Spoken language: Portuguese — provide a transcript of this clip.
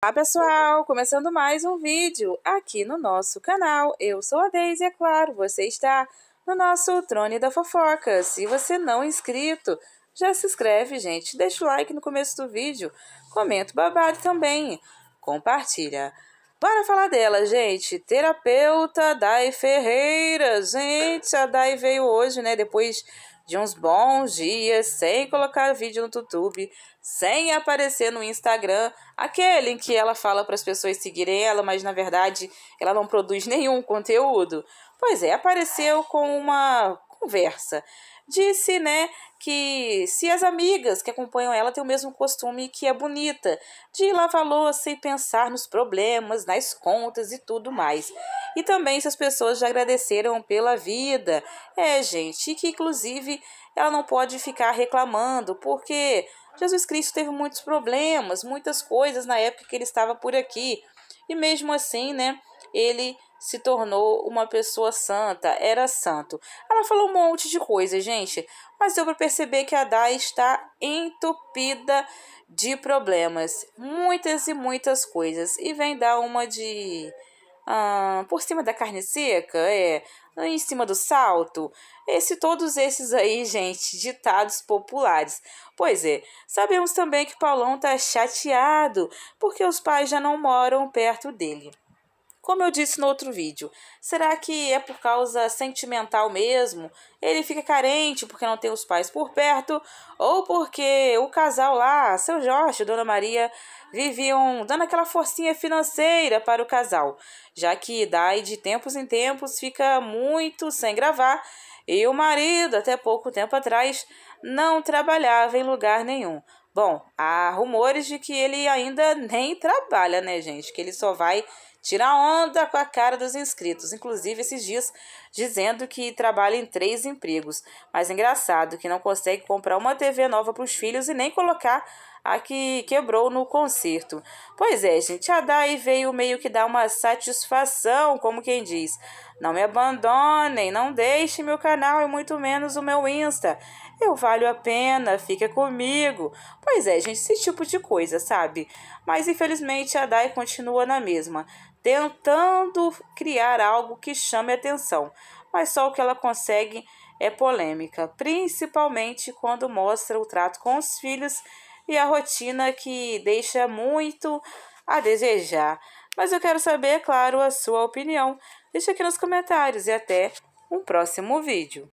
Olá pessoal, começando mais um vídeo aqui no nosso canal. Eu sou a Deise, é claro, você está no nosso Trone da Fofoca. Se você não é inscrito, já se inscreve, gente. Deixa o like no começo do vídeo, comenta o babado também, compartilha. Para falar dela, gente, terapeuta Dai Ferreira. Gente, a Dai veio hoje, né? Depois de uns bons dias, sem colocar vídeo no YouTube, sem aparecer no Instagram, aquele em que ela fala para as pessoas seguirem ela, mas na verdade ela não produz nenhum conteúdo. Pois é, apareceu com uma conversa. Disse, né, que se as amigas que acompanham ela têm o mesmo costume que a bonita, de lavar louça sem pensar nos problemas, nas contas e tudo mais. E também se as pessoas já agradeceram pela vida. É, gente, e que inclusive ela não pode ficar reclamando, porque Jesus Cristo teve muitos problemas, muitas coisas na época que ele estava por aqui. E mesmo assim, né, ele se tornou uma pessoa santa, era santo. Ela falou um monte de coisa, gente, mas deu para perceber que a Dai está entupida de problemas, muitas e muitas coisas, e vem dar uma de ah, por cima da carne seca, é, em cima do salto, esse todos esses aí, gente, ditados populares. Pois é, sabemos também que Paulão tá chateado porque os pais já não moram perto dele. Como eu disse no outro vídeo, será que é por causa sentimental mesmo? Ele fica carente porque não tem os pais por perto? Ou porque o casal lá, seu Jorge e Dona Maria, viviam dando aquela forcinha financeira para o casal? Já que Dai de tempos em tempos fica muito sem gravar e o marido, até pouco tempo atrás, não trabalhava em lugar nenhum. Bom, há rumores de que ele ainda nem trabalha, né, gente? Que ele só vai tirar onda com a cara dos inscritos. Inclusive, esses dias dizendo que trabalha em três empregos. Mas engraçado que não consegue comprar uma TV nova para os filhos e nem colocar a que quebrou no concerto. Pois é, gente, a Dai veio meio que dar uma satisfação, como quem diz. Não me abandonem, não deixe meu canal e muito menos o meu Insta eu valho a pena, fica comigo. Pois é, gente, esse tipo de coisa, sabe? Mas infelizmente a Dai continua na mesma, tentando criar algo que chame atenção, mas só o que ela consegue é polêmica, principalmente quando mostra o trato com os filhos e a rotina que deixa muito a desejar. Mas eu quero saber, é claro, a sua opinião. Deixa aqui nos comentários e até um próximo vídeo.